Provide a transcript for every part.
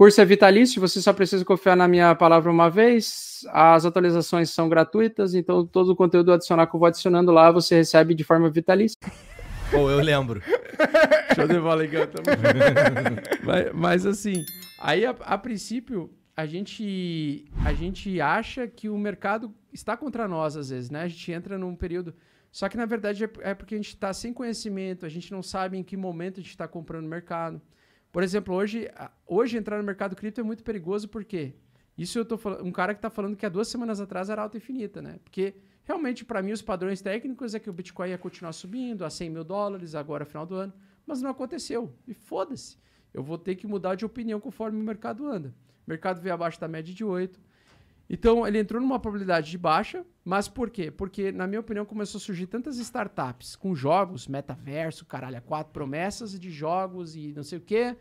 Curso é vitalício, você só precisa confiar na minha palavra uma vez. As atualizações são gratuitas, então todo o conteúdo adicional que eu vou adicionando lá você recebe de forma vitalícia. Ou oh, eu lembro. Show de bola, legal também. mas, mas assim, aí a, a princípio a gente a gente acha que o mercado está contra nós às vezes, né? A gente entra num período só que na verdade é, é porque a gente está sem conhecimento, a gente não sabe em que momento a gente está comprando o mercado. Por exemplo, hoje, hoje entrar no mercado cripto é muito perigoso, porque isso eu tô falando, um cara que está falando que há duas semanas atrás era alta infinita, né? Porque realmente, para mim, os padrões técnicos é que o Bitcoin ia continuar subindo a 100 mil dólares agora, final do ano, mas não aconteceu. E foda-se, eu vou ter que mudar de opinião conforme o mercado anda. O mercado veio abaixo da média de 8, então, ele entrou numa probabilidade de baixa, mas por quê? Porque, na minha opinião, começou a surgir tantas startups com jogos, metaverso, caralho, é quatro promessas de jogos e não sei o quê.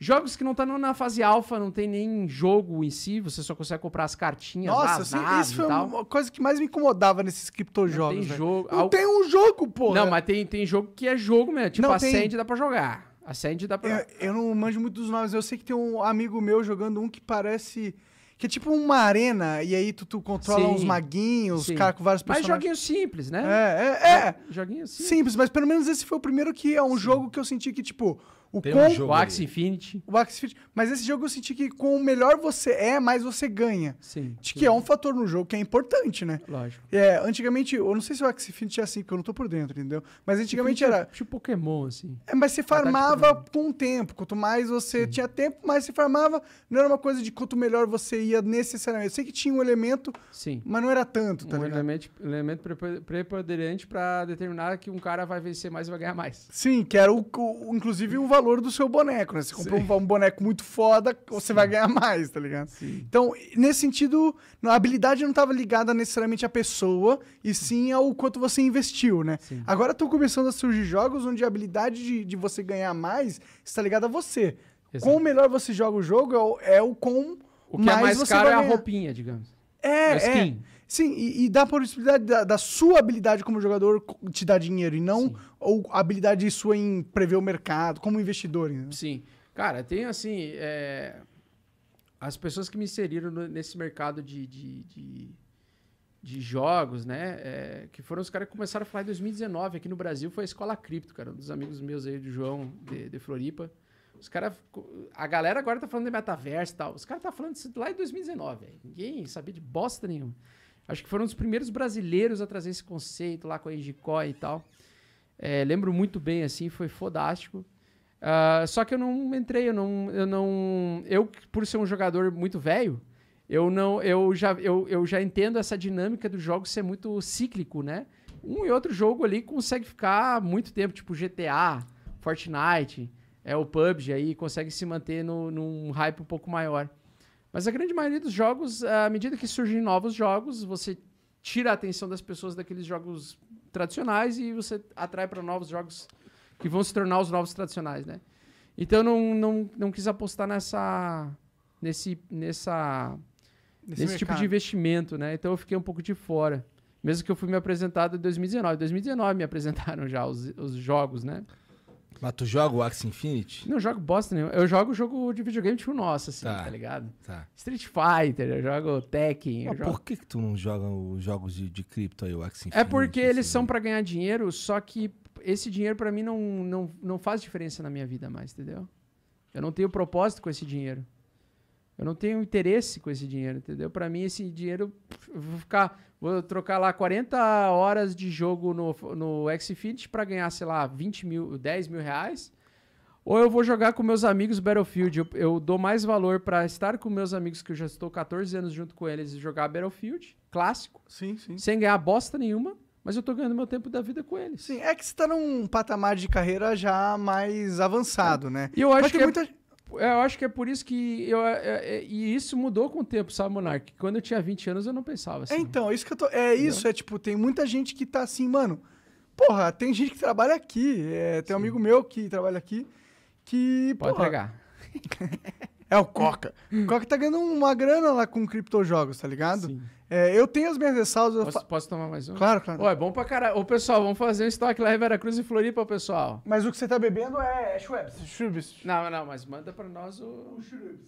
Jogos que não estão tá na fase alfa, não tem nem jogo em si, você só consegue comprar as cartinhas Nossa, lá, assim, isso foi uma coisa que mais me incomodava nesses criptojogos. Não tem jogo. Não tem um jogo, pô! Não, mas tem, tem jogo que é jogo mesmo. Tipo, não, acende tem... dá pra jogar. Acende dá pra... Eu, é, eu não manjo muito dos nomes. Eu sei que tem um amigo meu jogando um que parece... Que é tipo uma arena, e aí tu, tu controla Sim. uns maguinhos, Sim. com vários personagens. Mas joguinho simples, né? É, é. é. Joguinho simples. simples. mas pelo menos esse foi o primeiro que é um Sim. jogo que eu senti que, tipo, o, Tem um jogo o Axie Infinity. O Axie Infinity. Mas esse jogo eu senti que com o melhor você é, mais você ganha. Sim. De sim. que é um fator no jogo que é importante, né? Lógico. É, antigamente, eu não sei se o Axie Infinity é assim, porque eu não tô por dentro, entendeu? Mas tipo antigamente era... tipo Pokémon, assim. É, mas você farmava com o tempo. Quanto mais você sim. tinha tempo, mais você farmava. Não era uma coisa de quanto melhor você ia necessariamente. Eu sei que tinha um elemento, sim. mas não era tanto, tá um ligado? Elemento, elemento preponderante para determinar que um cara vai vencer mais e vai ganhar mais. Sim, que era, o, o inclusive, um valor valor do seu boneco, né? Você comprou um, um, boneco muito foda, Sim. você vai ganhar mais, tá ligado? Sim. Então, nesse sentido, a habilidade não estava ligada necessariamente à pessoa, e sim ao quanto você investiu, né? Sim. Agora estão começando a surgir jogos onde a habilidade de, de você ganhar mais está ligada a você. Com Quão melhor você joga o jogo é o, é o com o que mais é mais caro é a roupinha, digamos. É, é. Sim, e, e dá a possibilidade da, da, sua habilidade como jogador te dar dinheiro e não Sim. ou habilidade sua em prever o mercado, como investidor. Né? Sim. Cara, tem assim. É... As pessoas que me inseriram nesse mercado de, de, de, de jogos, né? É, que foram os caras que começaram a falar em 2019 aqui no Brasil, foi a Escola Cripto, cara. Um dos amigos meus aí, do João, de, de Floripa. Os caras. A galera agora tá falando de metaverso e tal. Os caras tá falando disso lá em 2019. Véio. Ninguém sabia de bosta nenhuma. Acho que foram os primeiros brasileiros a trazer esse conceito lá com a Engicó e tal. É, lembro muito bem, assim, foi fodástico. Uh, só que eu não entrei, eu não, eu não, eu por ser um jogador muito velho, eu não, eu já, eu, eu já entendo essa dinâmica do jogo ser muito cíclico, né? Um e outro jogo ali consegue ficar muito tempo, tipo GTA, Fortnite, é o PUBG aí consegue se manter no, num hype um pouco maior. Mas a grande maioria dos jogos, eh, à medida que surgem novos jogos, você tira a atenção das pessoas daqueles jogos tradicionais e você atrai para novos jogos que vão se tornar os novos tradicionais, né? Então eu não, não, não quis apostar nessa nesse nessa nesse, nesse tipo de investimento, né? Então eu fiquei um pouco de fora. Mesmo que eu fui me apresentado em 2019. 2019 me apresentaram já os, os jogos, né? Mas tu joga o Axie Infinity? Não, eu jogo bosta nenhuma. Eu jogo jogo de videogame tipo nossa, assim, tá, tá ligado? Tá. Street Fighter, eu jogo Tekken. Mas jogo... por que, que tu não joga os jogos de, de cripto aí, o Axie é Infinity? É porque eles assim? são para ganhar dinheiro, só que esse dinheiro para mim não, não, não faz diferença na minha vida mais, entendeu? Eu não tenho propósito com esse dinheiro. Eu não tenho interesse com esse dinheiro, entendeu? Para mim, esse dinheiro, vou ficar, vou trocar lá 40 horas de jogo no, no Xfinity para ganhar, sei lá, 20 mil, 10 mil reais. Ou eu vou jogar com meus amigos Battlefield. Eu, eu dou mais valor para estar com meus amigos, que eu já estou 14 anos junto com eles, e jogar Battlefield, clássico. Sim, sim. Sem ganhar bosta nenhuma, mas eu tô ganhando meu tempo da vida com eles. Sim, é que você tá num patamar de carreira já mais avançado, é. né? E eu acho mas que. É muita... É é, eu acho que é por isso que eu. É, é, é, e isso mudou com o tempo, sabe, Monark? Quando eu tinha 20 anos, eu não pensava assim. É, então, isso que eu tô. É Entendeu? isso, é tipo, tem muita gente que tá assim, mano. Porra, tem gente que trabalha aqui. É, tem Sim. um amigo meu que trabalha aqui. Que. Pode porra, pegar. É o Coca. O Coca tá ganhando uma grana lá com criptojogos, tá ligado? Sim. É, eu tenho as minhas ressalvas. Posso, fa... posso, tomar mais um? Claro, claro. Ué, é bom pra caralho. Ô, pessoal, vamos fazer um estoque lá em Veracruz e Floripa, pessoal. Mas o que você tá bebendo é, é Schweppes. Schweppes. Não, não, mas manda pra nós o... O Schweppes.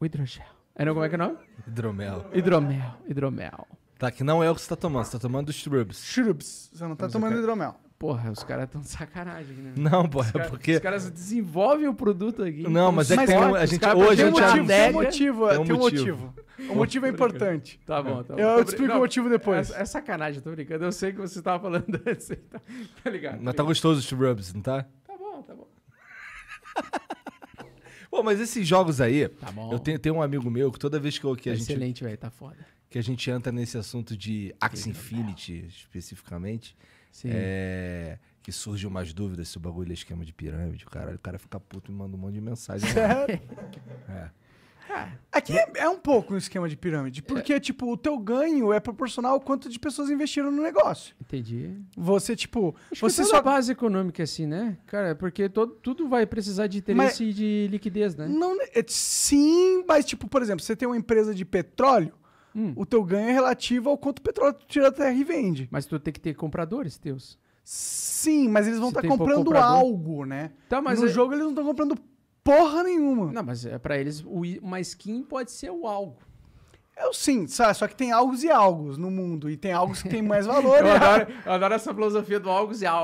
O hidrogel. É, não, como é que é o nome? Hidromel. Hidromel, hidromel. Tá, que não é o que você tá tomando. Você tá tomando Shrubs. Shrubs. Você não tá Vamos tomando hidromel. Porra, os caras estão de sacanagem, né? Não, pô, é cara, porque. Os caras desenvolvem o produto aqui. Não, então mas é que tem um, a gente, hoje tem um a gente motivo, Um motivo, tem um motivo. Tem um motivo. O motivo é importante. Tá bom, tá bom. Eu, eu te explico não, o motivo depois. É, é, sacanagem, tô brincando. Eu sei que você tava falando antes. Tá, tá ligado? mas tá, tá ligado. gostoso os rubs, não tá? Tá bom, tá bom. Bom, mas esses jogos aí. Tá bom. Eu tenho, tenho um amigo meu que toda vez que eu. Que é a gente, excelente, velho, tá foda. Que a gente entra nesse assunto de Axe Infinity, especificamente. É, que surge umas dúvidas se o bagulho é esquema de pirâmide. Caralho, o cara fica puto e manda um monte de mensagem. É. é. Ah, aqui é, é, um pouco um esquema de pirâmide, porque, é. tipo, o teu ganho é proporcional ao quanto de pessoas investiram no negócio. Entendi. Você, tipo... Acho você que só... É base econômica, assim, né? Cara, é porque todo, tudo vai precisar de interesse mas, e de liquidez, né? Não, sim, mas, tipo, por exemplo, você tem uma empresa de petróleo, Hum. O teu ganho é relativo ao quanto o petróleo tu tira da terra e vende. Mas tu tem que ter compradores teus. Sim, mas eles vão estar tá comprando algo, né? Tá, mas no é... jogo eles não estão comprando porra nenhuma. Não, mas é para eles uma skin pode ser o algo. Eu sim, sabe? Só que tem algos e algos no mundo. E tem algos que tem mais valor. eu, adoro, eu adoro essa filosofia do algos e algos.